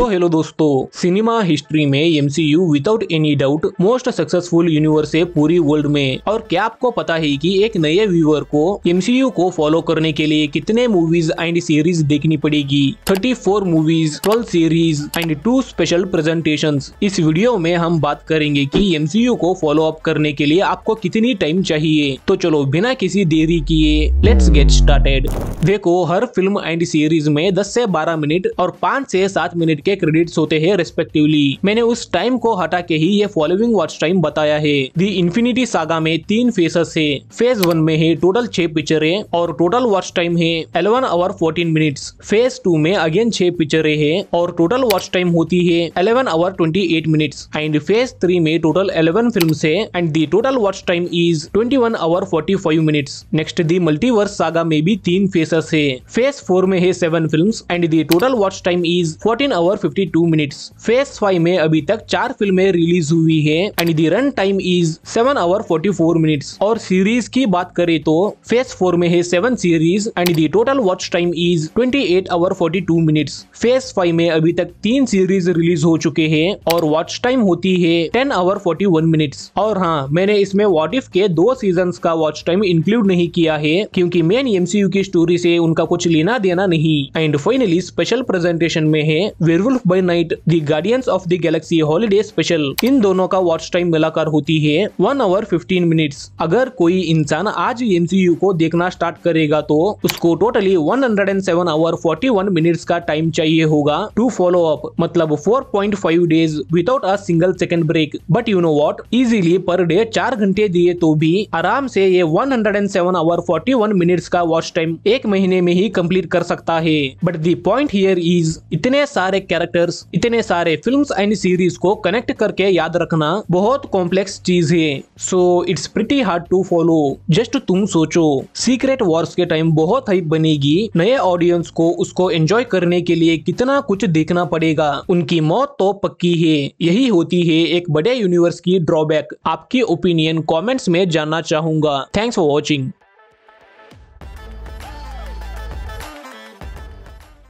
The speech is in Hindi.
तो हेलो दोस्तों सिनेमा हिस्ट्री में MCU without any doubt most successful universe है पूरी वर्ल्ड में और क्या आपको पता है कि एक नए व्यूअर को एमसीयू को फॉलो करने के लिए कितने मूवीज एंड सीरीज देखनी पड़ेगी 34 movies 12 series and two special presentation इस वीडियो में हम बात करेंगे की एमसीयू को फॉलो अप करने के लिए आपको कितनी टाइम चाहिए तो चलो बिना किसी देरी किए लेट्स गेट स्टार्टेड देखो हर फिल्म एंड सीरीज में दस ऐसी बारह मिनट और पाँच ऐसी सात मिनट के के क्रेडिट्स होते हैं रेस्पेक्टिवली मैंने उस टाइम को हटा के ही ये फॉलोइंग वॉच टाइम बताया है दी इन्फिनिटी सागा में तीन फेसेस है फेज वन में है टोटल छह पिक्चर है और टोटल वॉच टाइम है eleven hour fourteen minutes phase two में अगेन छह पिक्चर है और टोटल वॉच टाइम होती है eleven hour twenty eight minutes and phase three में टोटल एलेवन फिल्म है and the total watch time is twenty one hour forty five minutes next the multiverse saga में भी तीन फेसेस है फेज फोर में है seven film and the total watch time is fourteen hour 52 minutes phase five में अभी तक चार फिल्में रिलीज हुई है and the run time is seven hour forty four minute और सीरीज की बात करें तो फेस फोर में है seven series and the total watch time is 28 hour 42 minutes phase five में अभी तक तीन सीरीज रिलीज हो चुके हैं और वॉच टाइम होती है ten hour forty one minute और हाँ मैंने इसमें वॉट इफ के दो सीजन का वॉच टाइम इंक्लूड नहीं किया है क्योंकि मेन एमसीयू की स्टोरी से उनका कुछ लेना देना नहीं एंड फाइनली स्पेशल प्रेजेंटेशन में है werewolf by night the guardians of the galaxy holiday special इन दोनों का वॉच टाइम मिलाकर होती है वन आवर फिफ्टीन मिनट अगर कोई इंसान आज एमसीयू को देखना स्टार्ट करेगा तो उसको totally one hundred and seven hour forty one minutes का टाइम चाहिए होगा टू फॉलो अप मतलब four point five days without a single second break but you know what easily per day चार घंटे दिए तो भी आराम से ये one hundred and seven hour forty one minutes का वॉच टाइम एक महीने में ही कम्प्लीट कर सकता है but the point here is इतने सारे कैरेक्टर्स इतने सारे फिल्म एंड सीरीज को कनेक्ट करके याद रखना बहुत कॉम्प्लेक्स चीज है so it's pretty hard to follow just तुम सोचो सीक्रेट वॉर्स के टाइम बहुत हाइप बनेगी नए ऑडियंस को उसको एंजॉय करने के लिए कितना कुछ देखना पड़ेगा उनकी मौत तो पक्की है यही होती है एक बड़े यूनिवर्स की ड्रॉबैक आपकी ओपिनियन कॉमेंट्स में जानना चाहूंगा थैंक्स फॉर वॉचिंग